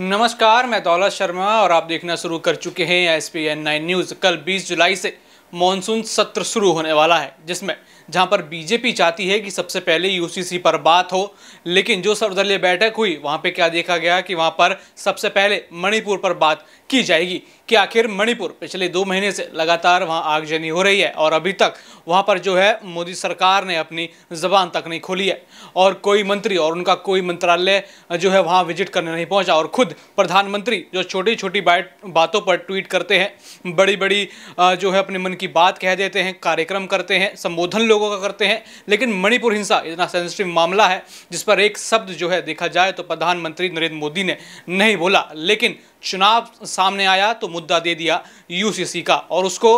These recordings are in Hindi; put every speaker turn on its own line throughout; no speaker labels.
नमस्कार मैं दौलत शर्मा और आप देखना शुरू कर चुके हैं S P N nine news कल 20 जुलाई से मानसून सत्र शुरू होने वाला है जिसमें जहां पर बीजेपी चाहती है कि सबसे पहले यूसीसी पर बात हो लेकिन जो सर्वदलीय बैठक हुई वहां पे क्या देखा गया कि वहां पर सबसे पहले मणिपुर पर बात की जाएगी कि आखिर मणिपुर पिछले दो महीने से लगातार वहां आगजनी हो रही है और अभी तक वहां पर जो है मोदी सरकार ने अपनी जबान तक नहीं खोली है और कोई मंत्री और उनका कोई मंत्रालय जो है वहाँ विजिट करने नहीं पहुँचा और खुद प्रधानमंत्री जो छोटी छोटी बातों पर ट्वीट करते हैं बड़ी बड़ी जो है अपने मन उनकी बात कह देते हैं कार्यक्रम करते हैं संबोधन लोगों का करते हैं लेकिन मणिपुर हिंसा इतना सेंसिटिव मामला है जिस पर एक शब्द जो है देखा जाए तो प्रधानमंत्री नरेंद्र मोदी ने नहीं बोला लेकिन चुनाव सामने आया तो मुद्दा दे दिया यूसीसी का और उसको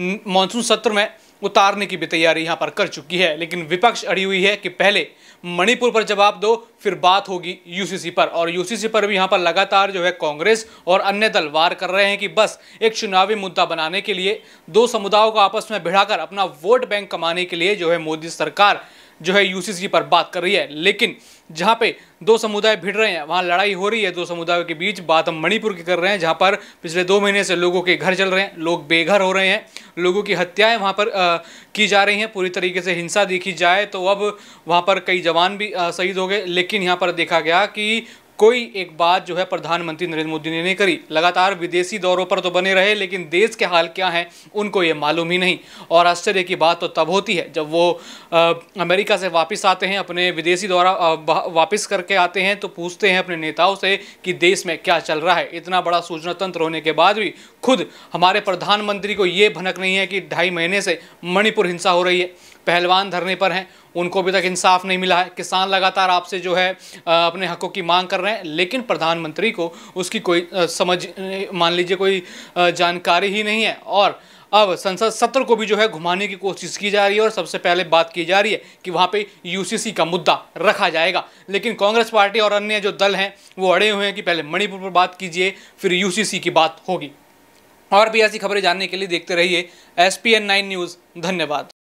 मानसून सत्र में उतारने की भी तैयारी यहाँ पर कर चुकी है लेकिन विपक्ष अड़ी हुई है कि पहले मणिपुर पर जवाब दो फिर बात होगी यूसीसी पर और यूसीसी पर भी यहाँ पर लगातार जो है कांग्रेस और अन्य दल वार कर रहे हैं कि बस एक चुनावी मुद्दा बनाने के लिए दो समुदायों को आपस में भिड़ाकर अपना वोट बैंक कमाने के लिए जो है मोदी सरकार जो है यूसीसी पर बात कर रही है लेकिन जहां पे दो समुदाय भिड़ रहे हैं वहां लड़ाई हो रही है दो समुदायों के बीच बात हम मणिपुर की कर रहे हैं जहां पर पिछले दो महीने से लोगों के घर चल रहे हैं लोग बेघर हो रहे हैं लोगों की हत्याएं वहां पर आ, की जा रही हैं पूरी तरीके से हिंसा देखी जाए तो अब वहां पर कई जवान भी शहीद हो गए लेकिन यहाँ पर देखा गया कि कोई एक बात जो है प्रधानमंत्री नरेंद्र मोदी ने नहीं करी लगातार विदेशी दौरों पर तो बने रहे लेकिन देश के हाल क्या हैं उनको ये मालूम ही नहीं और आश्चर्य की बात तो तब होती है जब वो आ, अमेरिका से वापस आते हैं अपने विदेशी दौरा वापस करके आते हैं तो पूछते हैं अपने नेताओं से कि देश में क्या चल रहा है इतना बड़ा सूचना तंत्र होने के बाद भी खुद हमारे प्रधानमंत्री को ये भनक नहीं है कि ढाई महीने से मणिपुर हिंसा हो रही है पहलवान धरने पर हैं उनको अभी तक इंसाफ नहीं मिला है किसान लगातार आपसे जो है अपने हकों की मांग कर रहे हैं लेकिन प्रधानमंत्री को उसकी कोई समझ मान लीजिए कोई जानकारी ही नहीं है और अब संसद सत्र को भी जो है घुमाने की कोशिश की जा रही है और सबसे पहले बात की जा रही है कि वहाँ पे यूसीसी का मुद्दा रखा जाएगा लेकिन कांग्रेस पार्टी और अन्य जो दल हैं वो अड़े हुए हैं कि पहले मणिपुर पर बात कीजिए फिर यूसीसी की बात होगी और भी ऐसी खबरें जानने के लिए देखते रहिए S P N nine news धन्यवाद